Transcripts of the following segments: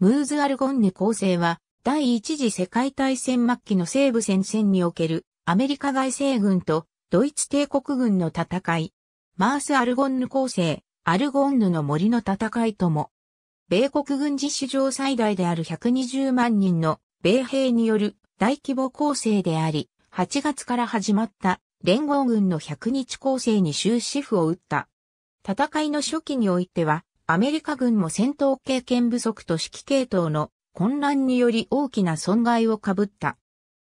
ムーズ・アルゴンネ構成は、第一次世界大戦末期の西部戦線におけるアメリカ外政軍とドイツ帝国軍の戦い、マース・アルゴンヌ構成、アルゴンヌの森の戦いとも、米国軍事史上最大である120万人の米兵による大規模構成であり、8月から始まった連合軍の100日構成に終止符を打った。戦いの初期においては、アメリカ軍も戦闘経験不足と指揮系統の混乱により大きな損害をかぶった。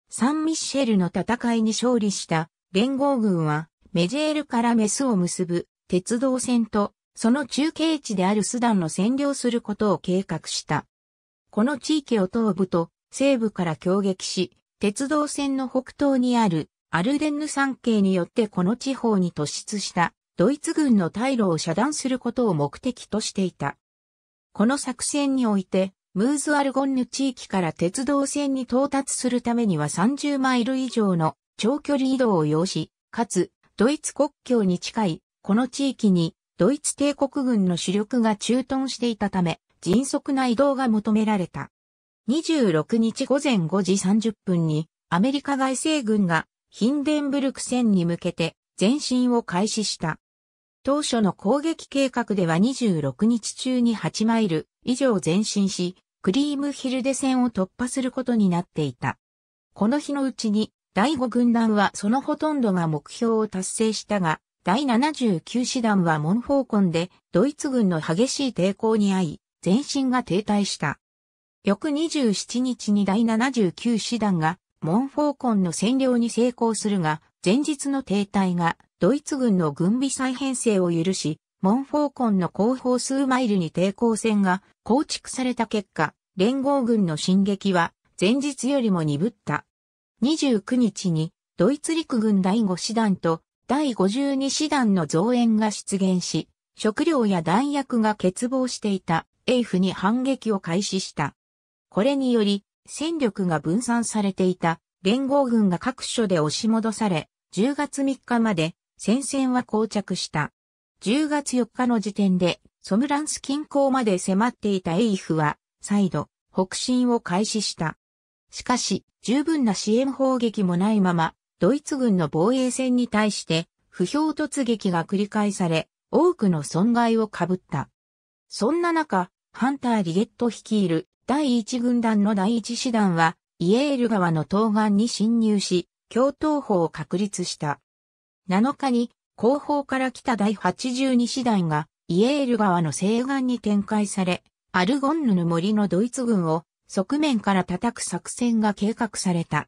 サン・ミッシェルの戦いに勝利した連合軍はメジェールからメスを結ぶ鉄道線とその中継地であるスダンの占領することを計画した。この地域を東部と西部から攻撃し、鉄道線の北東にあるアルデンヌ山系によってこの地方に突出したドイツ軍の退路を遮断することを目的としていた。この作戦において、ムーズアルゴンヌ地域から鉄道線に到達するためには30マイル以上の長距離移動を要し、かつ、ドイツ国境に近い、この地域に、ドイツ帝国軍の主力が駐屯していたため、迅速な移動が求められた。26日午前5時30分に、アメリカ外政軍がヒンデンブルク戦に向けて前進を開始した。当初の攻撃計画では26日中に8マイル以上前進し、クリームヒルデ戦を突破することになっていた。この日のうちに、第5軍団はそのほとんどが目標を達成したが、第79師団はモンフォーコンでドイツ軍の激しい抵抗に遭い、前進が停滞した。翌27日に第79師団がモンフォーコンの占領に成功するが、前日の停滞がドイツ軍の軍備再編成を許し、モンフォーコンの後方数マイルに抵抗線が構築された結果、連合軍の進撃は前日よりも鈍った。29日にドイツ陸軍第5師団と第52師団の増援が出現し、食料や弾薬が欠乏していたエイフに反撃を開始した。これにより、戦力が分散されていた連合軍が各所で押し戻され、10月3日まで戦線は膠着した。10月4日の時点で、ソムランス近郊まで迫っていたエイフは、再度、北進を開始した。しかし、十分な支援砲撃もないまま、ドイツ軍の防衛戦に対して、不評突撃が繰り返され、多くの損害を被った。そんな中、ハンター・リゲット率いる第1軍団の第1師団は、イエール川の東岸に侵入し、共闘法を確立した。7日に後方から来た第82師団がイエール川の西岸に展開され、アルゴンヌの森のドイツ軍を側面から叩く作戦が計画された。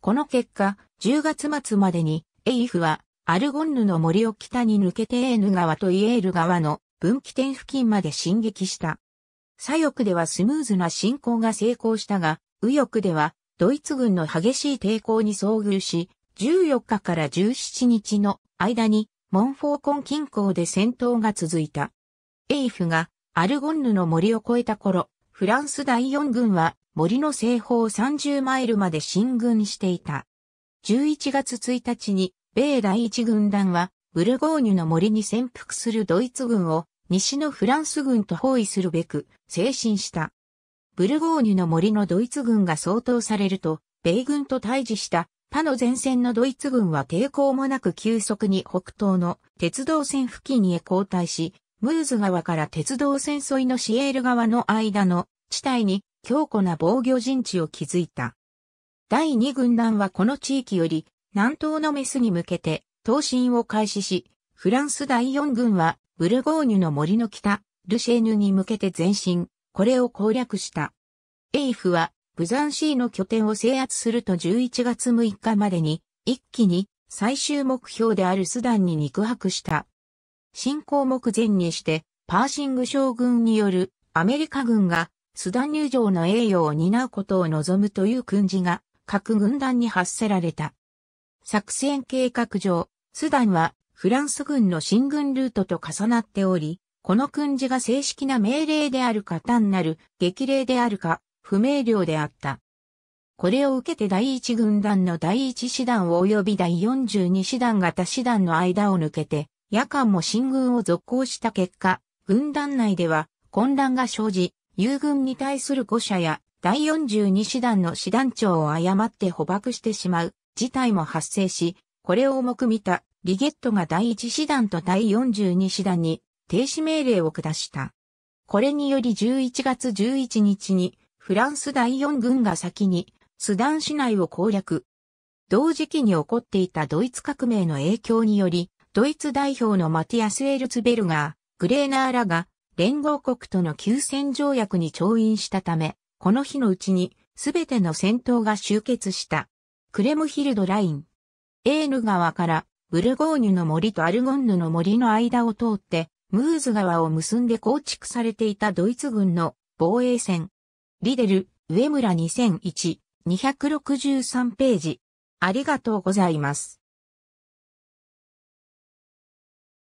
この結果、10月末までにエイフはアルゴンヌの森を北に抜けてエーヌ川とイエール川の分岐点付近まで進撃した。左翼ではスムーズな進行が成功したが、右翼ではドイツ軍の激しい抵抗に遭遇し、14日から17日の間にモンフォーコン近郊で戦闘が続いた。エイフがアルゴンヌの森を越えた頃、フランス第4軍は森の西方30マイルまで進軍していた。11月1日に米第1軍団はブルゴーニュの森に潜伏するドイツ軍を西のフランス軍と包囲するべく精進した。ブルゴーニュの森のドイツ軍が相当されると、米軍と対峙したパの前線のドイツ軍は抵抗もなく急速に北東の鉄道線付近へ後退し、ムーズ川から鉄道線沿いのシエール川の間の地帯に強固な防御陣地を築いた。第二軍団はこの地域より南東のメスに向けて東進を開始し、フランス第四軍はブルゴーニュの森の北、ルシェーヌに向けて前進、これを攻略した。エイフはブザンシーの拠点を制圧すると11月6日までに、一気に最終目標であるスダンに肉薄した。進行目前にして、パーシング将軍によるアメリカ軍がスダン入場の栄誉を担うことを望むという訓示が各軍団に発せられた。作戦計画上、スダンはフランス軍の進軍ルートと重なっており、この訓示が正式な命令であるか単なる激励であるか、不明瞭であった。これを受けて第一軍団の第一師団及び第42師団型師団の間を抜けて、夜間も進軍を続行した結果、軍団内では混乱が生じ、友軍に対する誤射や第42師団の師団長を誤って捕獲してしまう事態も発生し、これを重く見たリゲットが第1師団と第42師団に停止命令を下した。これにより11月11日にフランス第四軍が先にスダン市内を攻略。同時期に起こっていたドイツ革命の影響により、ドイツ代表のマティアス・エルツベルガー、グレーナーらが連合国との休戦条約に調印したため、この日のうちにすべての戦闘が終結した。クレムヒルドライン。エーヌ川からブルゴーニュの森とアルゴンヌの森の間を通って、ムーズ川を結んで構築されていたドイツ軍の防衛線。リデル、上村2001、263ページ。ありがとうございます。